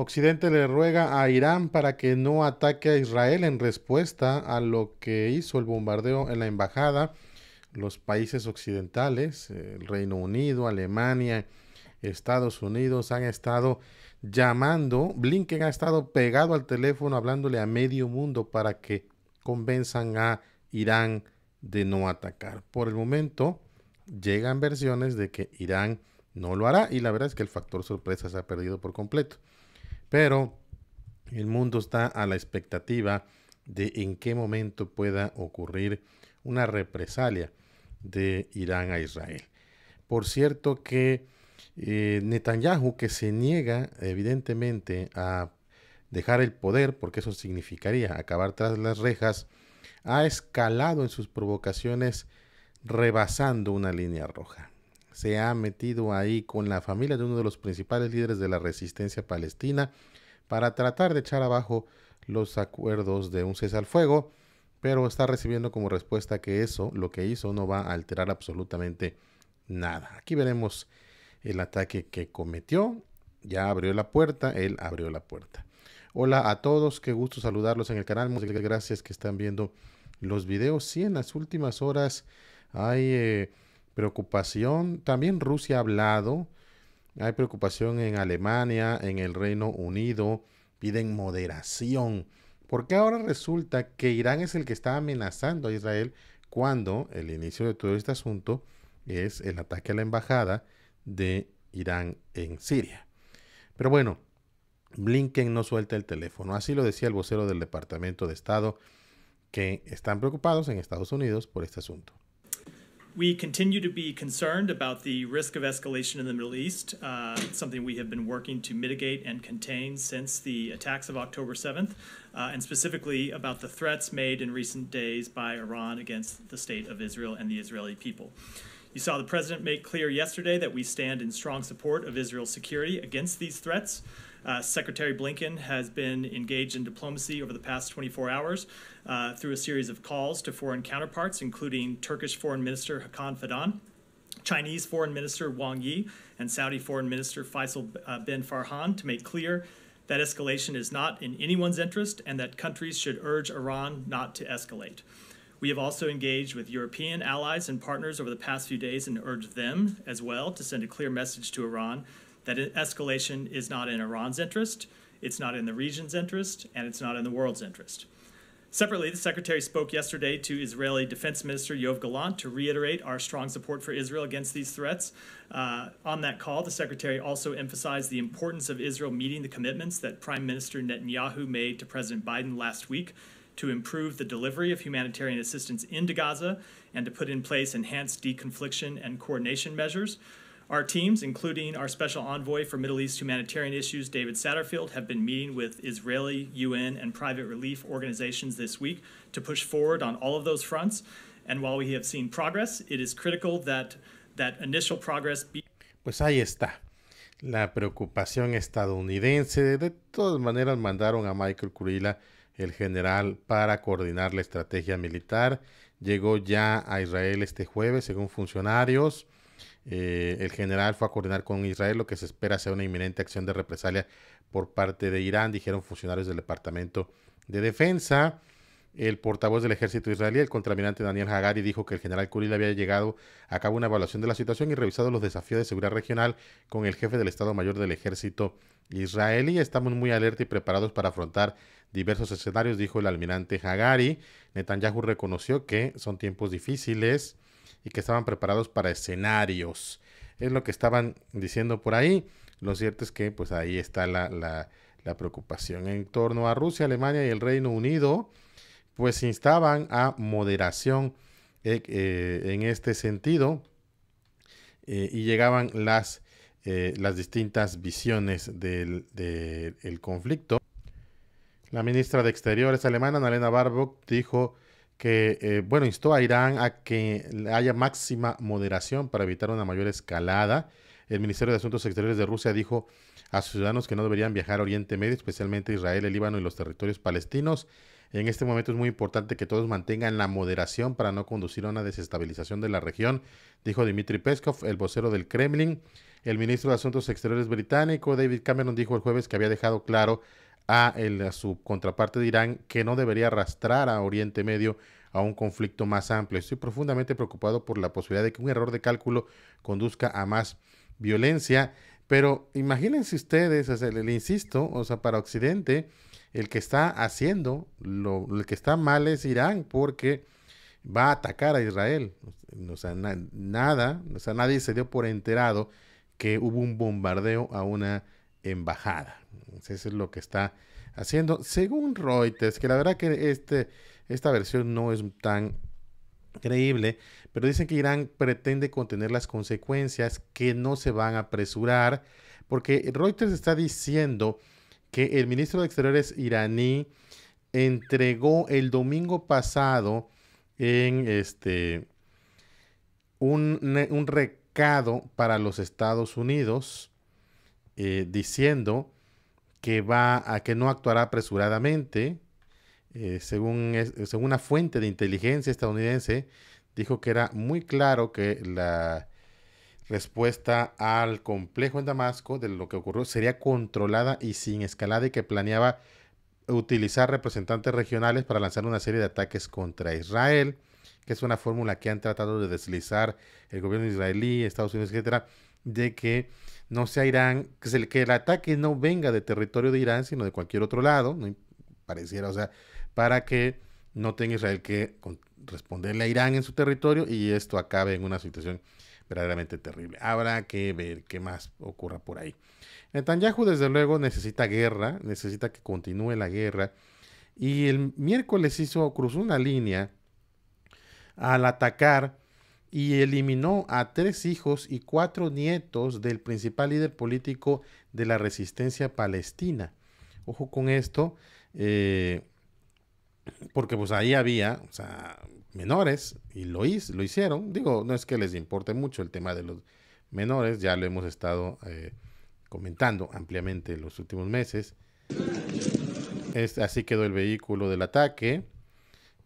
Occidente le ruega a Irán para que no ataque a Israel en respuesta a lo que hizo el bombardeo en la embajada. Los países occidentales, eh, el Reino Unido, Alemania, Estados Unidos han estado llamando. Blinken ha estado pegado al teléfono hablándole a medio mundo para que convenzan a Irán de no atacar. Por el momento llegan versiones de que Irán no lo hará y la verdad es que el factor sorpresa se ha perdido por completo pero el mundo está a la expectativa de en qué momento pueda ocurrir una represalia de Irán a Israel. Por cierto que eh, Netanyahu, que se niega evidentemente a dejar el poder, porque eso significaría acabar tras las rejas, ha escalado en sus provocaciones rebasando una línea roja se ha metido ahí con la familia de uno de los principales líderes de la resistencia palestina para tratar de echar abajo los acuerdos de un cese al fuego, pero está recibiendo como respuesta que eso, lo que hizo, no va a alterar absolutamente nada. Aquí veremos el ataque que cometió. Ya abrió la puerta, él abrió la puerta. Hola a todos, qué gusto saludarlos en el canal. Muchas gracias que están viendo los videos. Sí, en las últimas horas hay... Eh, preocupación. También Rusia ha hablado. Hay preocupación en Alemania, en el Reino Unido. Piden moderación. Porque ahora resulta que Irán es el que está amenazando a Israel cuando el inicio de todo este asunto es el ataque a la embajada de Irán en Siria. Pero bueno, Blinken no suelta el teléfono. Así lo decía el vocero del Departamento de Estado, que están preocupados en Estados Unidos por este asunto. We continue to be concerned about the risk of escalation in the Middle East, uh, something we have been working to mitigate and contain since the attacks of October 7th, uh, and specifically about the threats made in recent days by Iran against the state of Israel and the Israeli people. You saw the president make clear yesterday that we stand in strong support of Israel's security against these threats. Uh, Secretary Blinken has been engaged in diplomacy over the past 24 hours uh, through a series of calls to foreign counterparts, including Turkish Foreign Minister Hakan Fidan, Chinese Foreign Minister Wang Yi, and Saudi Foreign Minister Faisal uh, bin Farhan to make clear that escalation is not in anyone's interest and that countries should urge Iran not to escalate. We have also engaged with European allies and partners over the past few days and urged them as well to send a clear message to Iran that escalation is not in Iran's interest, it's not in the region's interest, and it's not in the world's interest. Separately, the Secretary spoke yesterday to Israeli Defense Minister Yov Galant to reiterate our strong support for Israel against these threats. Uh, on that call, the Secretary also emphasized the importance of Israel meeting the commitments that Prime Minister Netanyahu made to President Biden last week to improve the delivery of humanitarian assistance into Gaza and to put in place enhanced deconfliction and coordination measures. Our teams, including our special envoy for Middle East humanitarian issues, David Satterfield, have been meeting with Israeli, UN, and private relief organizations this week to push forward on all of those fronts. And while we have seen progress, it is critical that that initial progress be. Pues ahí está. La preocupación estadounidense. De todas maneras, mandaron a Michael Kurila, el general, para coordinar la estrategia militar. Llegó ya a Israel este jueves, según funcionarios. Eh, el general fue a coordinar con Israel lo que se espera sea una inminente acción de represalia por parte de Irán, dijeron funcionarios del Departamento de Defensa. El portavoz del ejército israelí, el contralmirante Daniel Hagari, dijo que el general Kuril había llegado a cabo una evaluación de la situación y revisado los desafíos de seguridad regional con el jefe del Estado Mayor del ejército israelí. Estamos muy alerta y preparados para afrontar diversos escenarios, dijo el almirante Hagari. Netanyahu reconoció que son tiempos difíciles y que estaban preparados para escenarios. Es lo que estaban diciendo por ahí. Lo cierto es que pues ahí está la, preocupación. En torno a Rusia, Alemania y el Reino Unido, pues instaban a moderación eh, eh, en este sentido eh, y llegaban las, las distintas visiones del, conflicto. La ministra de Exteriores alemana, Nalena Barbock, dijo que eh, bueno, instó a Irán a que haya máxima moderación para evitar una mayor escalada. El Ministerio de Asuntos Exteriores de Rusia dijo a sus ciudadanos que no deberían viajar a Oriente Medio, especialmente Israel, el Líbano y los territorios palestinos. En este momento es muy importante que todos mantengan la moderación para no conducir a una desestabilización de la región, dijo Dmitry Peskov, el vocero del Kremlin. El ministro de Asuntos Exteriores británico, David Cameron, dijo el jueves que había dejado claro a, su contraparte de Irán que no debería arrastrar a Oriente Medio a un conflicto más amplio. Estoy profundamente preocupado por la posibilidad de que un error de cálculo conduzca a más violencia, pero imagínense ustedes, le, insisto, o sea, para Occidente, el que está haciendo, lo, el que está mal es Irán, porque va a atacar a Israel. O sea, nada, o sea, nadie se dio por enterado que hubo un bombardeo a una embajada. Eso es lo que está haciendo, según Reuters, que la verdad que este, esta versión no es tan creíble, pero dicen que Irán pretende contener las consecuencias, que no se van a apresurar, porque Reuters está diciendo que el ministro de Exteriores iraní entregó el domingo pasado en este un, un recado para los Estados Unidos eh, diciendo que va a que no actuará apresuradamente. Eh, según, eh, según una fuente de inteligencia estadounidense, dijo que era muy claro que la respuesta al complejo en Damasco de lo que ocurrió sería controlada y sin escalada y que planeaba utilizar representantes regionales para lanzar una serie de ataques contra Israel, que es una fórmula que han tratado de deslizar el gobierno israelí, Estados Unidos, etcétera, de que no sea Irán, que, que el ataque no venga de territorio de Irán, sino de cualquier otro lado, pareciera, o sea, para que no tenga Israel que responderle a Irán en su territorio y esto acabe en una situación verdaderamente terrible. Habrá que ver qué más ocurra por ahí. Netanyahu, desde luego, necesita guerra, necesita que continúe la guerra. Y el miércoles hizo, cruzó una línea al atacar y eliminó a tres hijos y cuatro nietos del principal líder político de la resistencia palestina. Ojo con esto, eh, porque pues ahí había menores y lo, lo hicieron. Digo, no es que les importe mucho el tema de los menores, ya lo hemos estado eh, comentando ampliamente en los últimos meses. así quedó el vehículo del ataque,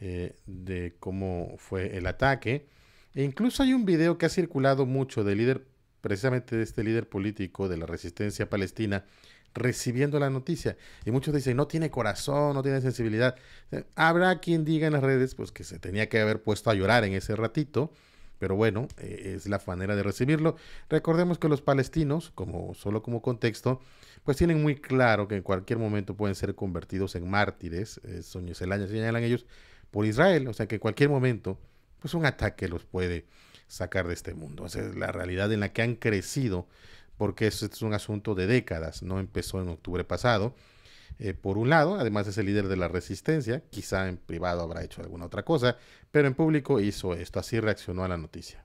eh, de cómo fue el ataque. E incluso hay un video que ha circulado mucho de líder, precisamente de este líder político de la resistencia palestina, recibiendo la noticia. Y muchos dicen, no tiene corazón, no tiene sensibilidad. Eh, habrá quien diga en las redes, pues que se tenía que haber puesto a llorar en ese ratito. Pero bueno, eh, es la manera de recibirlo. Recordemos que los palestinos, como solo como contexto, pues tienen muy claro que en cualquier momento pueden ser convertidos en mártires, el eh, año, señalan ellos, por Israel. O sea que en cualquier momento pues un ataque los puede sacar de este mundo. Esa es la realidad en la que han crecido, porque esto es un asunto de décadas, no empezó en octubre pasado. Eh, por un lado, además es el líder de la resistencia, quizá en privado habrá hecho alguna otra cosa, pero en público hizo esto, así reaccionó a la noticia.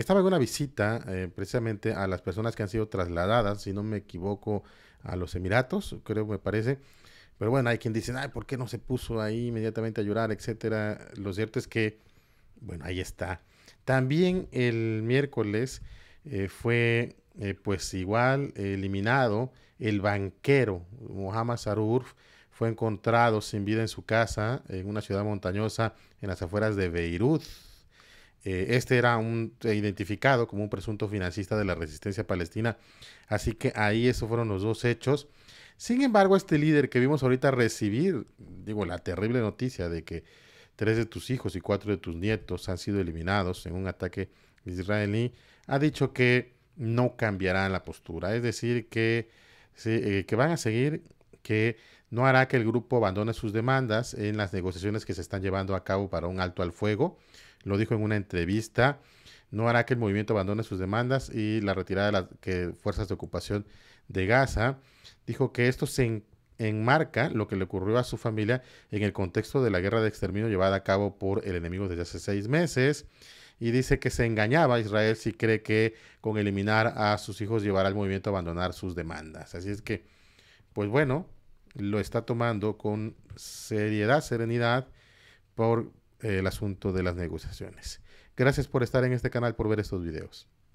estaba en una visita eh, precisamente a las personas que han sido trasladadas, si no me equivoco, a los Emiratos, creo me parece. Pero bueno, hay quien dice, ay, ¿por qué no se puso ahí inmediatamente a llorar, etcétera? Lo cierto es que, bueno, ahí está. También el miércoles eh, fue, eh, pues igual, eliminado el banquero Mohamed Sarur. Fue encontrado sin vida en su casa en una ciudad montañosa en las afueras de Beirut, eh, este era un, eh, identificado como un presunto financista de la resistencia palestina. Así que ahí esos fueron los dos hechos. Sin embargo, este líder que vimos ahorita recibir, digo, la terrible noticia de que tres de tus hijos y cuatro de tus nietos han sido eliminados en un ataque israelí, ha dicho que no cambiará la postura. Es decir, que, eh, que van a seguir, que no hará que el grupo abandone sus demandas en las negociaciones que se están llevando a cabo para un alto al fuego. Lo dijo en una entrevista. No hará que el movimiento abandone sus demandas y la retirada de las fuerzas de ocupación de Gaza. Dijo que esto se enmarca lo que le ocurrió a su familia en el contexto de la guerra de exterminio llevada a cabo por el enemigo desde hace seis meses y dice que se engañaba a Israel si cree que con eliminar a sus hijos llevará al movimiento a abandonar sus demandas. Así es que, pues bueno, lo está tomando con seriedad, serenidad por eh, el asunto de las negociaciones. Gracias por estar en este canal, por ver estos videos.